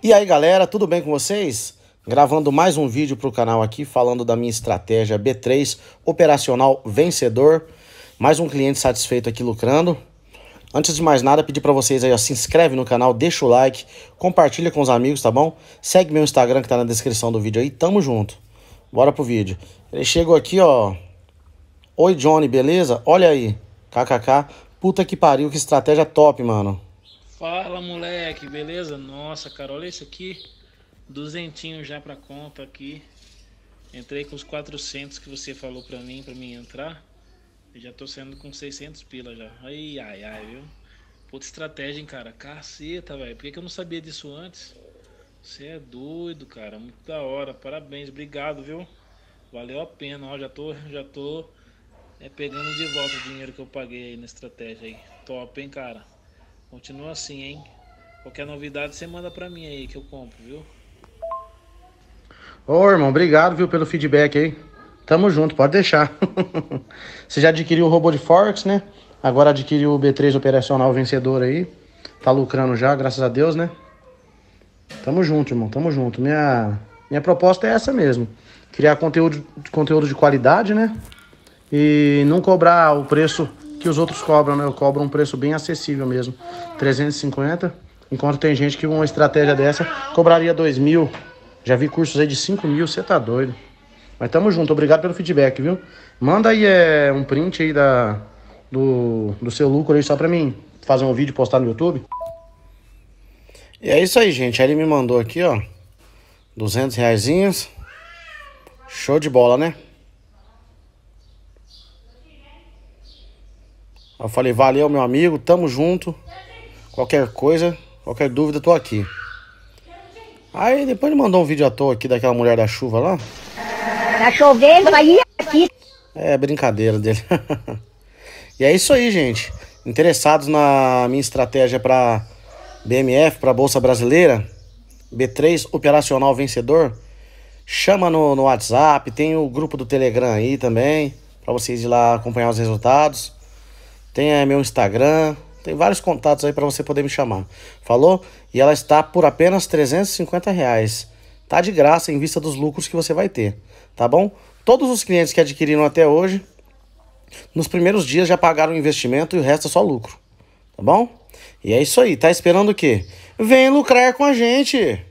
E aí galera, tudo bem com vocês? Gravando mais um vídeo para o canal aqui falando da minha estratégia B3 operacional vencedor. Mais um cliente satisfeito aqui lucrando. Antes de mais nada, pedir para vocês aí, ó, se inscreve no canal, deixa o like, compartilha com os amigos, tá bom? Segue meu Instagram que tá na descrição do vídeo aí, tamo junto. Bora pro vídeo. Ele chegou aqui, ó. Oi, Johnny, beleza? Olha aí. KKK. Puta que pariu, que estratégia top, mano. Fala moleque, beleza? Nossa, cara, olha isso aqui. Duzentinho já pra conta aqui. Entrei com os 400 que você falou pra mim, pra mim entrar. E já tô saindo com 600 pila já. Ai, ai, ai, viu? Puta estratégia, hein, cara. Caceta, velho. Por que, que eu não sabia disso antes? Você é doido, cara. Muito da hora. Parabéns. Obrigado, viu? Valeu a pena. Ó, já tô, já tô é, pegando de volta o dinheiro que eu paguei aí na estratégia aí. Top, hein, cara. Continua assim, hein? Qualquer novidade você manda para mim aí que eu compro, viu? Ô, irmão, obrigado, viu, pelo feedback aí. Tamo junto, pode deixar. você já adquiriu o robô de Forex, né? Agora adquiriu o B3 operacional vencedor aí. Tá lucrando já, graças a Deus, né? Tamo junto, irmão, tamo junto. Minha, minha proposta é essa mesmo. Criar conteúdo, conteúdo de qualidade, né? E não cobrar o preço que os outros cobram, né? Eu cobro um preço bem acessível mesmo, 350, enquanto tem gente que uma estratégia dessa cobraria 2 mil. Já vi cursos aí de 5 mil, você tá doido. Mas tamo junto, obrigado pelo feedback, viu? Manda aí é, um print aí da, do, do seu lucro aí só pra mim fazer um vídeo e postar no YouTube. E é isso aí, gente. Aí ele me mandou aqui, ó, 200 reaisinhos. Show de bola, né? Eu falei, valeu meu amigo, tamo junto. Qualquer coisa, qualquer dúvida, tô aqui. Aí depois ele mandou um vídeo à toa aqui daquela mulher da chuva lá. Tá chovendo aí aqui. É, brincadeira dele. e é isso aí, gente. Interessados na minha estratégia para BMF, para Bolsa Brasileira, B3 Operacional Vencedor, chama no, no WhatsApp, tem o grupo do Telegram aí também, para vocês ir lá acompanhar os resultados tem é, meu Instagram, tem vários contatos aí para você poder me chamar. Falou? E ela está por apenas 350 reais. Tá de graça em vista dos lucros que você vai ter, tá bom? Todos os clientes que adquiriram até hoje, nos primeiros dias já pagaram o investimento e o resto é só lucro, tá bom? E é isso aí, tá esperando o quê? Vem lucrar com a gente!